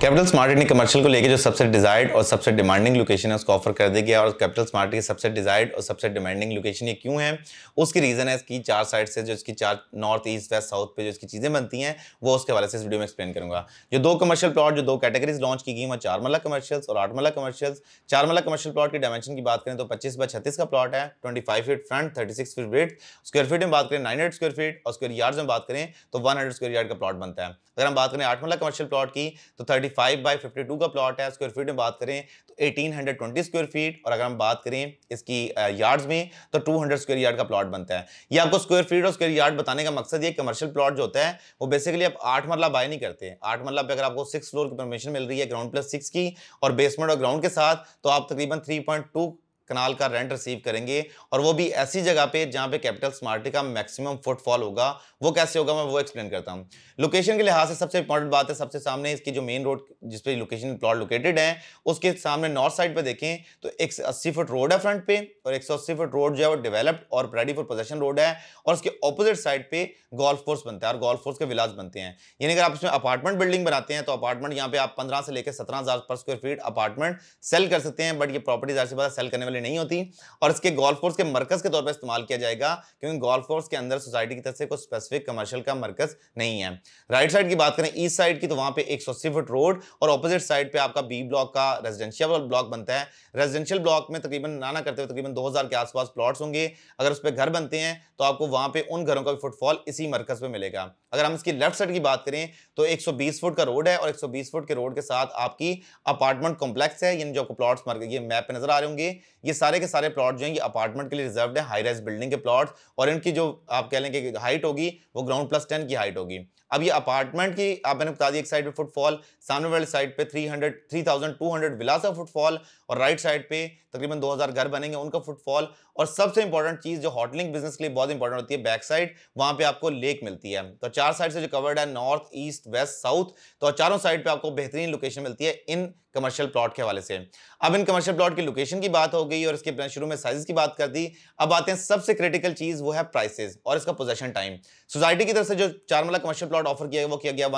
capital smart ने commercial को लेकर जो सबसे डिजायर्ड और सबसे डिमांडिंग लोकेशन है उसको ऑफर कर दिया गया और कैपिटल स्मार्ट की सबसे डिजायर्ड और सबसे डिमांडिंग लोकेशन ये क्यों है उसकी रीज़न है इसकी चार साइड से जो इसकी चार नॉर्थ ईस्ट वेस्ट साउथ पे जो इसकी चीज़ें बनती हैं वो उसके वाले से इस वीडियो में एक्सप्लेन करूंगा जो दो कमर्शियल प्लॉट जो दो कैटेगरीज लॉन्च की गई वहाँ चार मला कमर्शियल्स और आठ मला कमर्शियल्स चार मला कमर्शियल प्लॉट की डायमेंशन की बात करें तो पच्चीस बाय छत्तीस का प्लॉट है twenty five feet front thirty six feet वेट स्क्वायर फीट में बात करें नाइन हंड्रेड स्क्वायर फीट और स्क्वायर यार्ड में बात करें तो वन हंड्रेड स्क्वायर यार्ड का प्लॉट बनता है अगर हम बात करें आठ कमर्शियल प्लॉट की तो thirty five by fifty two का प्लॉट है स्क्वायर फीट में बात करें तो eighteen hundred twenty square feet और अगर हम बात करें इसकी यार्ड्स में तो टू हंड्रेड स्क्वायर यार्ड का प्लॉट बनता है ये आपको स्क्वायर फीट और स्क्वायर यार्ड बताने का मकसद ये कमर्शियल प्लॉट जो होता है वो बेसिकली आप आठ मरला बाय नहीं करते आठ मरला पर अगर आपको सिक्स फ्लोर की परमिशन मिल रही है ग्राउंड प्लस सिक्स की और बेसमेंट और ग्राउंड के साथ तो आप तकरीबन थ्री पॉइंट टू कनाल का रेंट रिसीव करेंगे और वो भी ऐसी जगह पे जहाँ पे कैपिटल स्मार्टी का मैक्सिमम फुटफॉल होगा वो कैसे होगा मैं वो एक्सप्लेन करता हूँ लोकेशन के लिहाज से सबसे इंपॉर्टेंट बात है सबसे सामने इसकी जो मेन रोड जिस पे लोकेशन प्लॉट लोकेटेड है उसके सामने नॉर्थ साइड पर देखें तो एक फुट रोड है फ्रंट पे और एक फुट रोड जो है वो डेवलप्ड और रेडी फॉर पोजेशन रोड है और उसके ऑपोजिट साइड पर गोल्फ कोर्स बनते है और गोल्फ कोर्स के विलाज बनते हैं यानी अगर आप इसमें अपार्टमेंट बिल्डिंग बनाते हैं तो अपार्टमेंट यहाँ पे आप पंद्रह से लेकर सत्रह पर स्क्वायर फीट अपार्टमेंट सेल कर सकते हैं बट ये ज्यादा से ज्यादा सेल करने वाले कंसिडर नहीं होती और इसके गोल्फ कोर्स के मरकज के तौर पर इस्तेमाल किया जाएगा क्योंकि गोल्फ कोर्स के अंदर सोसाइटी की तरफ से कोई स्पेसिफिक कमर्शियल का मरकज नहीं है राइट साइड की बात करें ईस्ट साइड की तो वहां पर एक फुट रोड और अपोजिट साइड पर आपका बी ब्लॉक का रेजिडेंशियल ब्लॉक बनता है रेजिडेंशियल ब्लॉक में तकरीबन नाना करते हुए तकरीबन दो के आसपास प्लॉट्स होंगे अगर उस पर घर बनते हैं तो आपको वहां पर उन घरों का भी फुटफॉल इसी मरकज पर मिलेगा अगर हम इसकी लेफ्ट साइड की बात करें तो 120 फुट का रोड है और 120 फुट के रोड के साथ आपकी अपार्टमेंट कॉम्प्लेक्स है यानी जो आपको प्लॉट्स मार्क ये मैप पे नजर आ रहे होंगे ये सारे के सारे प्लॉट जो हैं ये अपार्टमेंट के लिए रिजर्व है हाई राइज बिल्डिंग के प्लॉट और इनकी जो आप कह लेंगे हाइट होगी वो ग्राउंड प्लस टेन की हाइट होगी अब ये अपार्टमेंट की आप मैंने बता दी एक साइड पर फुटफॉल सामने वाली साइड पे टू हंड्रेड विलास का फुटफॉल और राइट साइड पे तकरीबन हजार घर बनेंगे उनका फुटफॉल और सबसे इंपॉर्टेंट चीज़ जो हॉटलिंग बिजनेस के लिए बहुत इंपॉर्टेंट होती है बैक साइड वहाँ पे आपको लेक मिलती है तो चार साइड से जो कवर्ड है नॉर्थ ईस्ट वेस्ट साउथ तो चारों साइड पे आपको बेहतरीन लोकेशन मिलती है इन कमर्शियल प्लॉट के हवाले से अब इन कमर्शियल प्लॉट की लोकेशन की बात हो गई और इसके शुरू में साइज की बात कर दी अब आते हैं सबसे क्रिटिकल चीज़ वो है प्राइसेस और इसका पोजेशन टाइम सोसाइटी की तरफ से जो चार मला कमर्शियल प्लॉट ऑफर किया गया वो किया गया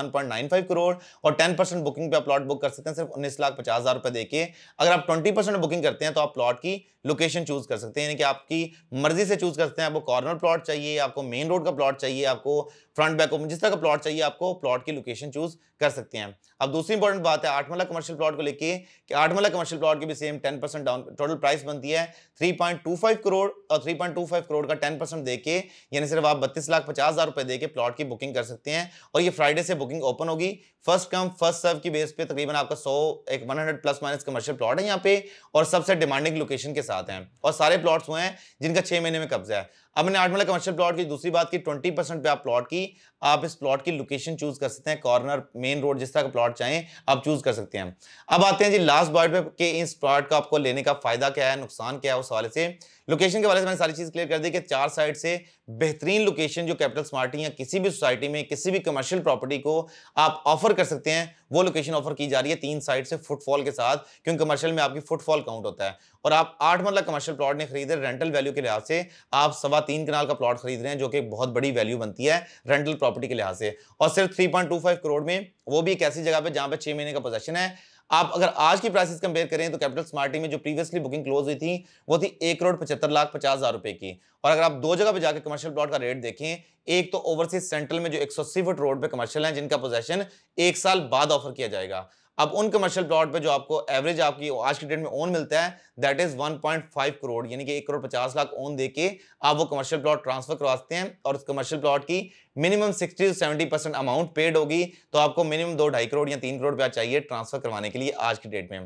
1.95 करोड़ और 10 परसेंट बुकिंग पे आप प्लॉट बुक कर सकते हैं सिर्फ उन्नीस लाख पचास हज़ार रुपए देकर अगर आप ट्वेंटी परसेंट बुकिंग करते हैं तो आप प्लॉट की लोकेशन चूज़ कर सकते हैं यानी कि आपकी मर्जी से चूज़ कर सकते हैं आपको कॉर्नर प्लॉट चाहिए आपको मेन रोड का प्लॉट चाहिए आपको फ्रंट बैक जिस तरह का प्लॉट चाहिए आपको प्लॉट की लोकेशन चूज़ कर सकते हैं अब दूसरी इंपॉर्टेंट बात है आठमला कमर्शियल प्लॉट को लेके कि आठमला कमर्शियल प्लॉट की भी same 10 percent down total price बनती है 3.25 करोड़ और 3.25 करोड़ का 10 परसेंट दे के यानी सिर्फ आप बत्तीस लाख पचास हज़ार रुपये दे के प्लॉट की बुकिंग कर सकते हैं और ये फ्राइडे से बुकिंग ओपन होगी फर्स्ट कम फर्स्ट सर्व की बेस पे तकरीबन आपका सौ एक one plus minus commercial plot है यहाँ पे और सबसे डिमांडिंग लोकेशन के साथ हैं और सारे प्लॉट्स हुए हैं जिनका छः महीने में कब्जा है अब मैंने आठ मल्ला कमर्शियल प्लॉट की दूसरी बात की ट्वेंटी परसेंट पे आप प्लॉट की आप इस प्लॉट की लोकेशन चूज कर सकते हैं कॉर्नर मेन रोड जिस तरह का प्लॉट चाहें आप चूज कर सकते हैं अब आते हैं जी लास्ट बॉइट पे कि इस प्लॉट का आपको लेने का फायदा क्या है नुकसान क्या है उस हवाले से लोकेशन के वाले से मैंने सारी चीज क्लियर कर दी कि चार साइड से बेहतरीन लोकेशन जो कैपिटल स्मार्ट या किसी भी सोसाइटी में किसी भी कमर्शियल प्रॉपर्टी को आप ऑफर कर सकते हैं वो लोकेशन ऑफर की जा रही है तीन साइड से फुटफॉल के साथ क्योंकि कमर्शियल में आपकी फुटफॉल काउंट होता है और आप आठ मरला कमर्शियल प्लॉट ने खरीदे रेंटल वैल्यू के लिहाज से आप सवा तीन कनाल का प्लॉट खरीद रहे हैं जो कि बहुत बड़ी वैल्यू बनती है रेंटल प्रॉपर्टी के लिहाज से और सिर्फ थ्री करोड़ में वो भी एक ऐसी जगह पर जहाँ पर छह महीने का पोजेशन है आप अगर आज की प्राइसेस कंपेयर करें तो कैपिटल स्मार्टी में जो प्रीवियसली बुकिंग क्लोज हुई थी वो थी एक करोड़ पचहत्तर लाख पचास हज़ार रुपए की और अगर आप दो जगह पे जाकर कमर्शियल प्लॉट का रेट देखें एक तो ओवरसीज सेंट्रल में जो एक सौ फुट रोड पे कमर्शियल है जिनका पोजेशन एक साल बाद ऑफर किया जाएगा अब उन कमर्शियल प्लॉट पे जो आपको एवरेज आपकी आज की डेट में ओन मिलता है दैट इज 1.5 करोड़ यानी कि एक करोड़ पचास लाख ओन देके आप वो कमर्शियल प्लॉट ट्रांसफर करवाते हैं और उस कमर्शियल प्लॉट की minimum 60 to 70 percent amount paid होगी तो आपको मिनिमम दो ढाई करोड़ या तीन करोड़ रुपया चाहिए ट्रांसफर करवाने के लिए आज की डेट में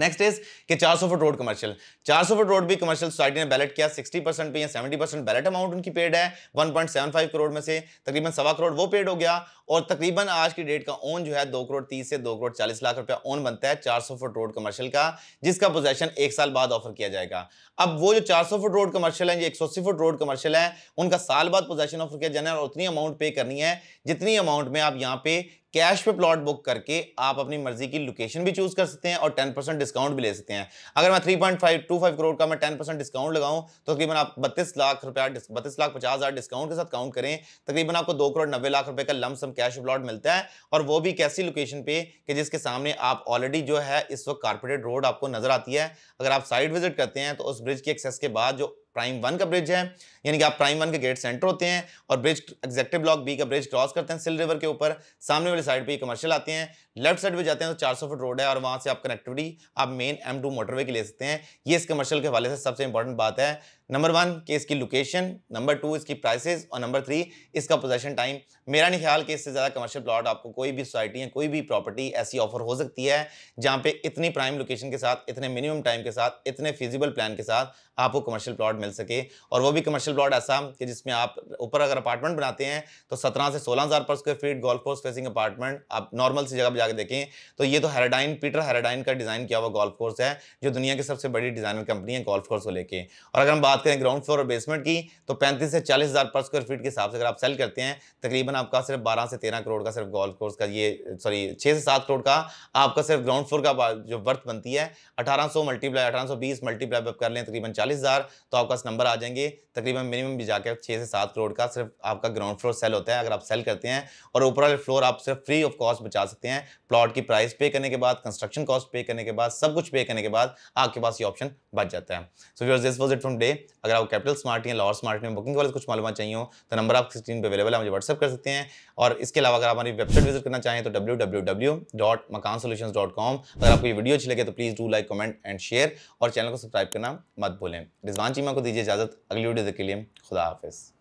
नेक्स्ट इज कि 400 foot road commercial 400 foot road भी कमर्शियल सोसाइटी ने बैलेट किया 60 परसेंट पे या 70 परसेंट बैलेट अमाउंट उनकी पेड है 1.75 करोड़ में से तकरीबन सवा करोड़ वो पेड हो गया और तकरीबन आज की डेट का ओन जो है दो करोड़ तीस से दो करोड़ चालीस लाख रुपया ओन बनता है चार सौ फुट रोड कमर्शियल का जिसका पोजेशन एक साल बाद ऑफर किया जाएगा अब वो जो चार सौ फुट रोड कमर्शियल है एक सौ अस्सी फुट रोड कमर्शियल है उनका साल बाद पोजेशन ऑफर किया जाना है और उतनी अमाउंट पे करनी है जितनी अमाउंट में आप यहाँ पे कैश पे प्लॉट बुक करके आप अपनी मर्जी की लोकेशन भी चूज कर सकते हैं और 10 परसेंट डिस्काउंट भी ले सकते हैं अगर मैं 3.525 करोड़ का मैं 10 परसेंट डिस्काउंट लगाऊं तो तकरीबन आप 32 लाख रुपया बत्तीस लाख पचास हज़ार डिस्काउंट के साथ काउंट करें तकरीबन आपको दो करोड़ नब्बे लाख रुपए का लमसम कैश प्लॉट मिलता है और वो भी कैसी लोकेशन पे कि जिसके सामने आप ऑलरेडी जो है इस वक्त कारपोरेट रोड आपको नजर आती है अगर आप साइड विजिट करते हैं तो उस ब्रिज की एक्सेस के बाद जो प्राइम वन का ब्रिज है यानी कि आप प्राइम वन के गेट सेंटर होते हैं और ब्रिज एग्जेक्टिव ब्लॉक बी का ब्रिज क्रॉस करते हैं सिल रिवर के ऊपर सामने वाली साइड पे कमर्शियल आते हैं लेफ्ट साइड पे जाते हैं तो 400 फुट रोड है और वहाँ से आप कनेक्टिविटी आप मेन एम टू मोटरवे की ले सकते हैं ये इस कमर्शियल के हवाले से सबसे इंपॉर्टेंट बात है नंबर वन कि इसकी लोकेशन नंबर टू इसकी प्राइसेस और नंबर थ्री इसका पोजेशन टाइम मेरा नहीं ख्याल कि इससे ज़्यादा कमर्शियल प्लॉट आपको कोई भी सोसाइटी या कोई भी प्रॉपर्टी ऐसी ऑफर हो सकती है जहाँ पे इतनी प्राइम लोकेशन के साथ इतने मिनिमम टाइम के साथ इतने फिजिबल प्लान के साथ आपको कमर्शियल प्लॉट मिल सके और वो भी कमर्शियल प्लॉट ऐसा कि जिसमें आप ऊपर अगर अपार्टमेंट बनाते हैं तो सत्रह से सोलह हज़ार पर square feet golf course facing apartment आप नॉर्मल सी जगह पर जाकर देखें तो ये तो हेराडाइन पीटर हेराडाइन का डिज़ाइन किया हुआ गोल्फ कोर्स है जो दुनिया की सबसे बड़ी डिज़ाइनर कंपनी है गोल्फ कोर्स को लेकर और अगर हम बात बात करें ग्राउंड फ्लोर और बेसमेंट की तो पैंतीस से चालीस हज़ार पर स्क्वायर फीट के हिसाब से अगर आप सेल करते हैं तकरीबन आपका सिर्फ बारह से तेरह करोड़ का सिर्फ गोल्फ कोर्स का ये सॉरी छः से सात करोड़ का आपका सिर्फ ग्राउंड फ्लोर का जो वर्थ बनती है अठारह सौ मल्टीप्लाई अठारह सौ बीस मल्टीप्लाई आप कर लें तकरीबन चालीस हज़ार तो आपका नंबर आ जाएंगे तकरीबन मिनिमम भी जाकर छः से सात करोड़ का सिर्फ आपका ग्राउंड फ्लोर सेल होता है अगर आप सेल करते हैं और ऊपर वाले फ्लोर आप सिर्फ फ्री ऑफ कॉस्ट बचा सकते हैं प्लॉट की प्राइस पे करने के बाद कंस्ट्रक्शन कॉस्ट पे करने के बाद सब कुछ पे करने के बाद आपके पास ये ऑप्शन बच जाता है so viewers this was it from day अगर आप कैपिटल स्मार्ट या लाहौर स्मार्ट में बुकिंग वाले तो कुछ मालूम चाहिए हो तो नंबर आप स्क्रीन पर अवेलेबल है मुझे व्हाट्सअप कर सकते हैं और इसके अलावा अगर आप हमारी वेबसाइट विजिट करना चाहें तो W W W dot Makaan com अगर आपको ये वीडियो अच्छी लगे तो please do like comment and share और चैनल को सब्सक्राइब करना मत भूलें रिजवान चीमा को दीजिए इजाज़त अगली वीडियो के लिए खुदा हाफिज़